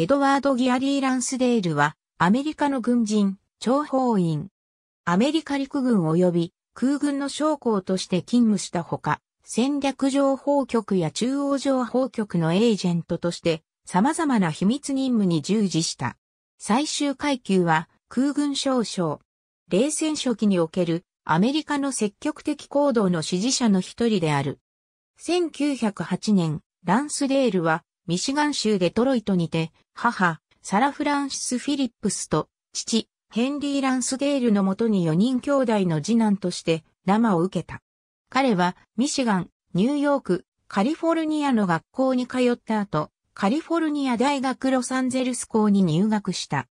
エドワード・ギアリー・ランスデールは、アメリカの軍人、諜報員。アメリカ陸軍及び空軍の将校として勤務したほか、戦略情報局や中央情報局のエージェントとして、様々な秘密任務に従事した。最終階級は、空軍少将。冷戦初期におけるアメリカの積極的行動の支持者の一人である。1908年、ランスデールはミシガン州デトロイトにて、母、サラ・フランシス・フィリップスと、父、ヘンリー・ランスデールのもとに4人兄弟の次男として、生を受けた。彼は、ミシガン、ニューヨーク、カリフォルニアの学校に通った後、カリフォルニア大学ロサンゼルス校に入学した。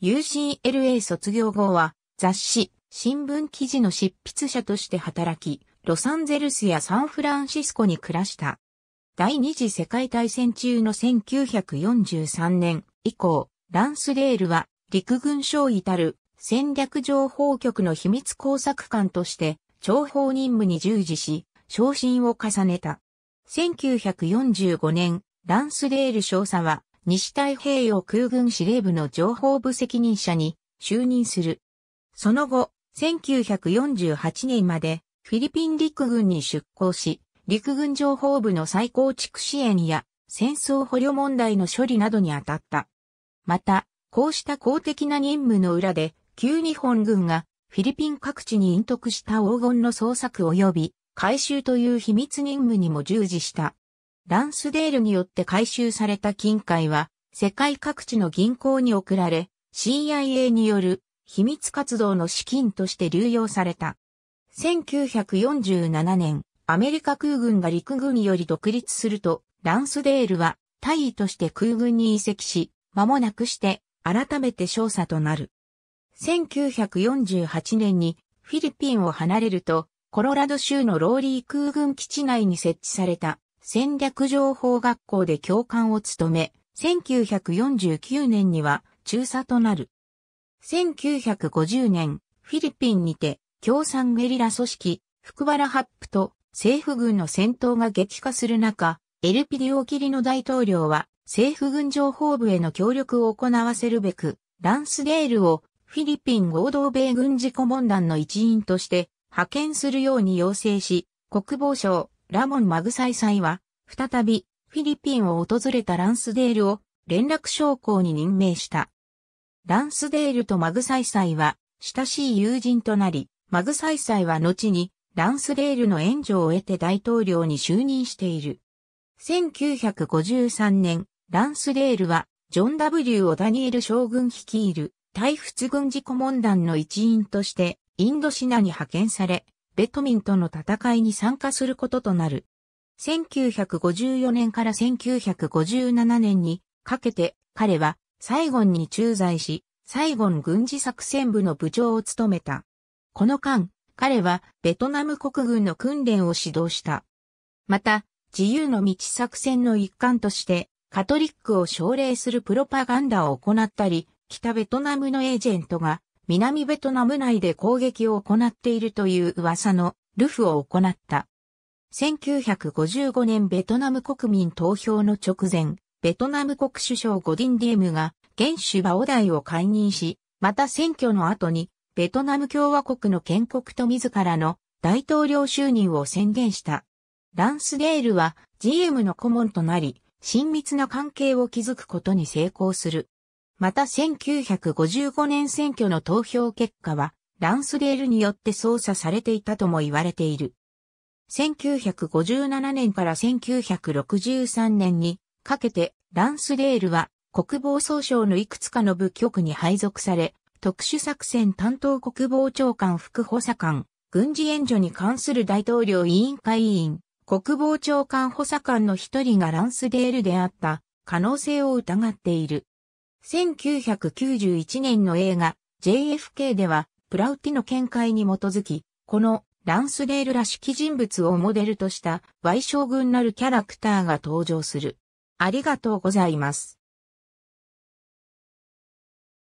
UCLA 卒業後は、雑誌、新聞記事の執筆者として働き、ロサンゼルスやサンフランシスコに暮らした。第二次世界大戦中の1943年以降、ランスレールは陸軍省至る戦略情報局の秘密工作官として情報任務に従事し、昇進を重ねた。1945年、ランスレール少佐は西太平洋空軍司令部の情報部責任者に就任する。その後、1948年までフィリピン陸軍に出向し、陸軍情報部の再構築支援や戦争捕虜問題の処理などに当たった。また、こうした公的な任務の裏で、旧日本軍がフィリピン各地に隠匿した黄金の捜索及び回収という秘密任務にも従事した。ランスデールによって回収された金塊は、世界各地の銀行に送られ、CIA による秘密活動の資金として流用された。1947年、アメリカ空軍が陸軍より独立すると、ランスデールは大尉として空軍に移籍し、間もなくして改めて少佐となる。1948年にフィリピンを離れると、コロラド州のローリー空軍基地内に設置された戦略情報学校で教官を務め、1949年には中佐となる。1950年、フィリピンにて、共産ゲリラ組織、福原ハップと政府軍の戦闘が激化する中、エルピディオ・キリの大統領は政府軍情報部への協力を行わせるべく、ランスデールをフィリピン合同米軍事顧問団の一員として派遣するように要請し、国防省ラモン・マグサイサイは、再びフィリピンを訪れたランスデールを連絡将校に任命した。ランスデールとマグサイサイは親しい友人となり、マグサイサイは後にランスデールの援助を得て大統領に就任している。1953年、ランスデールは、ジョン・ W・ オダニエル将軍率いる、大仏軍事顧問団の一員として、インドシナに派遣され、ベトミンとの戦いに参加することとなる。1954年から1957年にかけて彼はサイゴンに駐在し、サイゴン軍事作戦部の部長を務めた。この間、彼はベトナム国軍の訓練を指導した。また、自由の道作戦の一環として、カトリックを奨励するプロパガンダを行ったり、北ベトナムのエージェントが南ベトナム内で攻撃を行っているという噂のルフを行った。1955年ベトナム国民投票の直前、ベトナム国首相ゴディン・ディエムが現首馬オダイを解任し、また選挙の後にベトナム共和国の建国と自らの大統領就任を宣言した。ランスデールは GM の顧問となり、親密な関係を築くことに成功する。また1955年選挙の投票結果は、ランスデールによって操作されていたとも言われている。1957年から1963年にかけて、ランスデールは国防総省のいくつかの部局に配属され、特殊作戦担当国防長官副補佐官、軍事援助に関する大統領委員会委員、国防長官補佐官の一人がランスデールであった可能性を疑っている。1991年の映画 JFK ではプラウティの見解に基づき、このランスデールらしき人物をモデルとした賠償軍なるキャラクターが登場する。ありがとうございます。